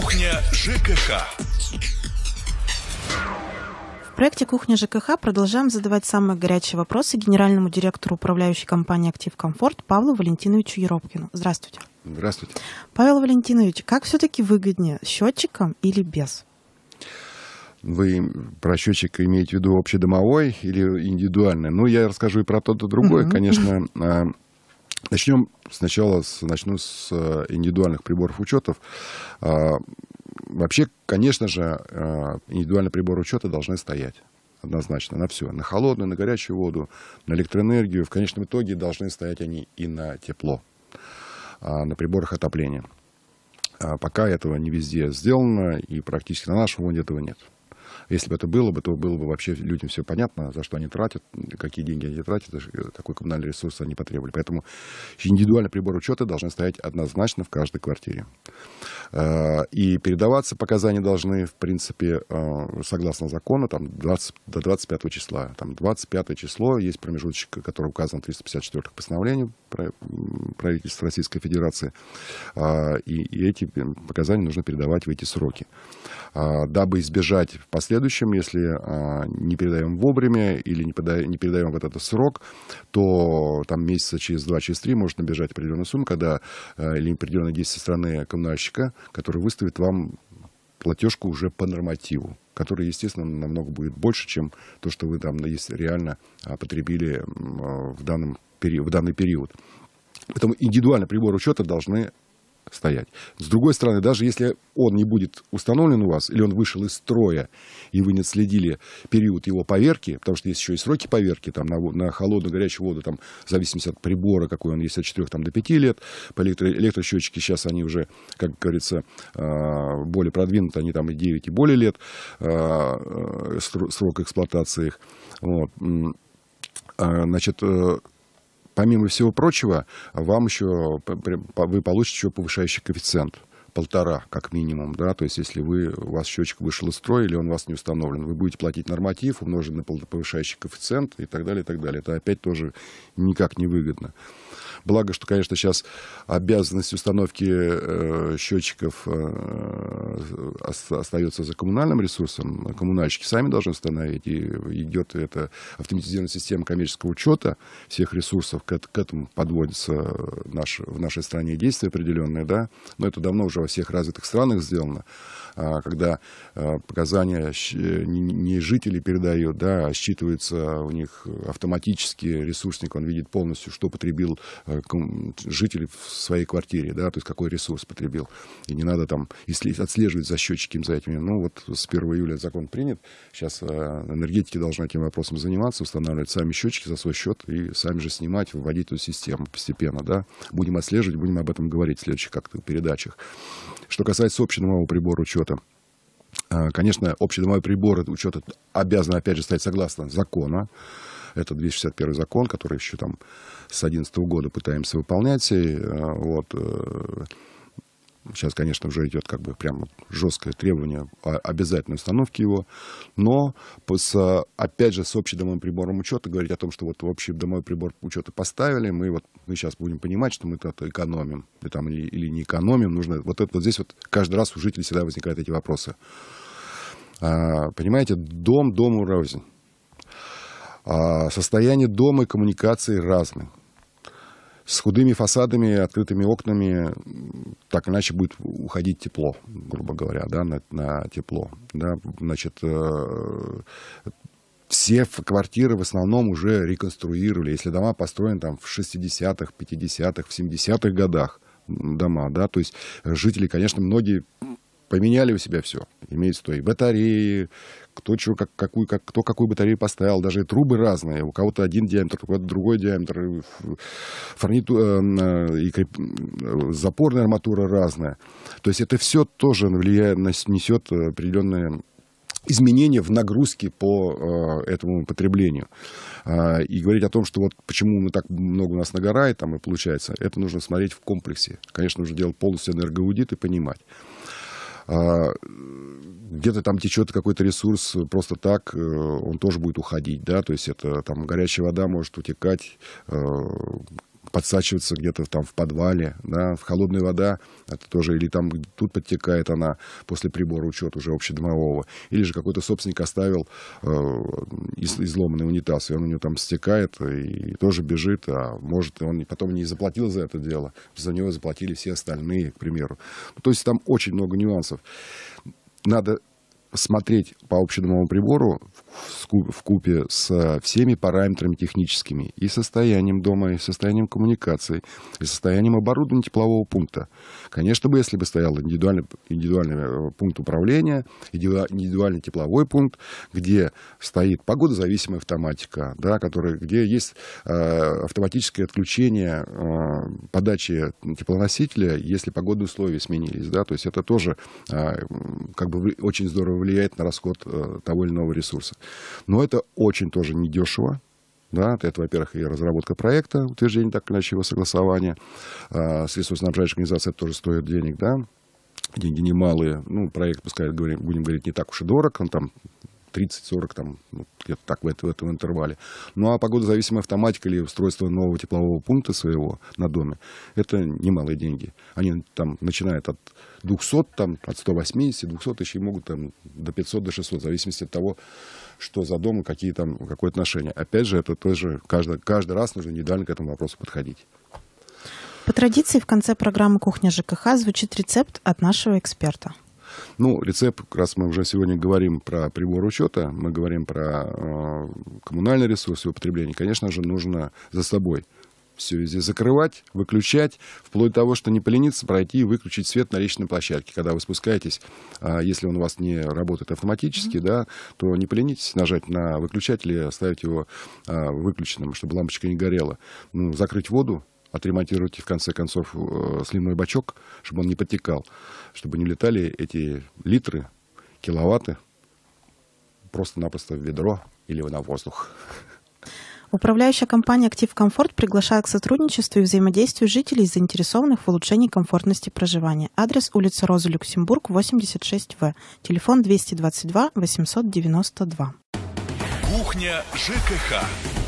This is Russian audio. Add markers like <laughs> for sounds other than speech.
Кухня ЖКХ. В проекте «Кухня ЖКХ» продолжаем задавать самые горячие вопросы генеральному директору управляющей компании «Актив Комфорт» Павлу Валентиновичу Еропкину. Здравствуйте. Здравствуйте. Павел Валентинович, как все-таки выгоднее, счетчиком или без? Вы про счетчик имеете в виду общедомовой или индивидуальный? Ну, я расскажу и про то, то другое. Конечно, <laughs> Начнем сначала с, начну с э, индивидуальных приборов учетов. А, вообще, конечно же, а, индивидуальный прибор учета должны стоять однозначно на все, на холодную, на горячую воду, на электроэнергию. В конечном итоге должны стоять они и на тепло, а, на приборах отопления. Пока этого не везде сделано, и практически на нашем фонде этого нет. Если бы это было бы, то было бы вообще людям все понятно, за что они тратят, какие деньги они тратят, э, такой коммунальный ресурс они потребовали. Поэтому индивидуальные прибор учета должны стоять однозначно в каждой квартире. Э, и передаваться показания должны, в принципе, э, согласно закону, там 20, до 25 числа. Там 25 число, есть промежуточек, который указан в 354 постановлении правительства Российской Федерации. И эти показания нужно передавать в эти сроки. Дабы избежать впоследствии следующем, если а, не передаем вовремя или не, пода, не передаем вот этот срок, то там месяца через два, через три может набежать определенная сумма, когда а, или определенное действие со стороны коммунальщика, который выставит вам платежку уже по нормативу, который, естественно, намного будет больше, чем то, что вы там есть, реально а, потребили а, в, данном, в данный период. Поэтому индивидуально прибор учета должны стоять. С другой стороны, даже если он не будет установлен у вас, или он вышел из строя, и вы не следили период его поверки, потому что есть еще и сроки поверки, там, на, на холодную, горячую воду, там, в зависимости от прибора, какой он есть, от 4 там, до 5 лет, по электро, электросчетчики сейчас, они уже, как говорится, а, более продвинуты, они там и 9, и более лет, а, э, срок эксплуатации их. Вот. А, значит, э, помимо всего прочего, вам еще, э, вы получите еще повышающий коэффициент полтора, как минимум, да, то есть если вы, у вас счетчик вышел из строя или он у вас не установлен, вы будете платить норматив, умноженный на повышающий коэффициент и так далее, и так далее. Это опять тоже никак не выгодно. Благо, что, конечно, сейчас обязанность установки э, счетчиков э, остается за коммунальным ресурсом. Коммунальщики сами должны установить. И идет эта автоматизированная система коммерческого учета всех ресурсов. К, к этому подводится наш, в нашей стране действия определенные. Да? Но это давно уже во всех развитых странах сделано, а, когда а, показания не жители передают, да, а считывается у них автоматически, ресурсник, он видит полностью, что потребил житель в своей квартире, да, то есть какой ресурс потребил. И не надо там отслеживать за счетчиками за этими. Ну вот с 1 июля закон принят, сейчас энергетики должны этим вопросом заниматься, устанавливать сами счетчики за свой счет и сами же снимать, вводить эту систему постепенно, да. Будем отслеживать, будем об этом говорить в следующих как-то передачах. Что касается общедомового прибора учета, э, конечно, общедомовой прибор учета обязан, опять же, стать согласно закона. Это 261 закон, который еще там с 2011 года пытаемся выполнять. И, э, вот, э, Сейчас, конечно, уже идет как бы прямо жесткое требование обязательной установки его. Но с, опять же с общедомовым прибором учета говорить о том, что вот общий домовой прибор учета поставили, мы вот мы сейчас будем понимать, что мы это экономим или, там, или, или не экономим. Нужно вот это вот здесь вот каждый раз у жителей всегда возникают эти вопросы. А, понимаете, дом дому рознь. А, состояние дома и коммуникации разные с худыми фасадами, открытыми окнами, так иначе будет уходить тепло, грубо говоря, да, на, на тепло. Да. Значит, э, все квартиры в основном уже реконструировали. Если дома построены там в 60-х, 50-х, в 70-х годах, дома, да, то есть жители, конечно, многие поменяли у себя все. Имеется то и батареи, кто, чего, как, какую, как, кто какую батарею поставил, даже трубы разные. У кого-то один диаметр, у кого-то другой диаметр, форниту, э, э и креп... Э, запорная арматура разная. То есть это все тоже влияет, несет определенные изменения в нагрузке по э, этому потреблению. Э, и говорить о том, что вот почему мы так много у нас нагорает там и получается, это нужно смотреть в комплексе. Конечно, нужно делать полностью энергоаудит и понимать. А, где-то там течет какой-то ресурс э, просто так, э, он тоже будет уходить, да, то есть это там горячая вода может утекать, э, подсачивается где-то там в подвале, да, в холодная вода, это а тоже, или там тут подтекает она после прибора учета уже общедомового, или же какой-то собственник оставил э, изломанный унитаз, и он у него там стекает и, тоже бежит, а может он потом не заплатил за это дело, за него заплатили все остальные, к примеру. Ну, то есть там очень много нюансов. Надо смотреть по общедомовому прибору в купе с э, всеми параметрами техническими, и состоянием дома, и состоянием коммуникации, и состоянием оборудования теплового пункта. Конечно бы, если бы стоял индивидуальный, индивидуальный э, пункт управления, индивидуальный тепловой пункт, где стоит погодозависимая автоматика, да, который, где есть э, автоматическое отключение э, подачи теплоносителя, если погодные условия сменились. Да, то есть это тоже э, как бы очень здорово влияет на расход э, того или иного ресурса. Но это очень тоже недешево. Да, это, во-первых, и разработка проекта, утверждение так или иначе его согласования. А, средства снабжающих организаций тоже стоят денег, да. Деньги немалые. Ну, проект, пускай, говорим, будем говорить, не так уж и дорог. Он там 30-40, там, ну, где-то так в, это, в этом интервале. Ну а погодозависимая автоматика или устройство нового теплового пункта своего на доме, это немалые деньги. Они там начинают от 200, там, от 180, 200 тысяч и могут там, до 500, до 600, в зависимости от того, что за дом и какие там, какое отношение. Опять же, это тоже каждый, каждый раз нужно индивидуально к этому вопросу подходить. По традиции в конце программы «Кухня ЖКХ» звучит рецепт от нашего эксперта. Ну, рецепт, как раз мы уже сегодня говорим про прибор учета, мы говорим про э, коммунальные ресурсы употребления, конечно же, нужно за собой все везде закрывать, выключать, вплоть до того, что не полениться пройти и выключить свет на личной площадке. Когда вы спускаетесь, а, если он у вас не работает автоматически, mm-hmm. да, то не поленитесь нажать на выключатель и оставить его а, выключенным, чтобы лампочка не горела. Ну, закрыть воду, отремонтируйте в конце концов э, сливной бачок, чтобы он не потекал, чтобы не летали эти литры, киловатты просто-напросто в ведро или на воздух. Управляющая компания «Актив Комфорт» приглашает к сотрудничеству и взаимодействию жителей, заинтересованных в улучшении комфортности проживания. Адрес улица Роза Люксембург, 86В. Телефон 222 892. Кухня ЖКХ.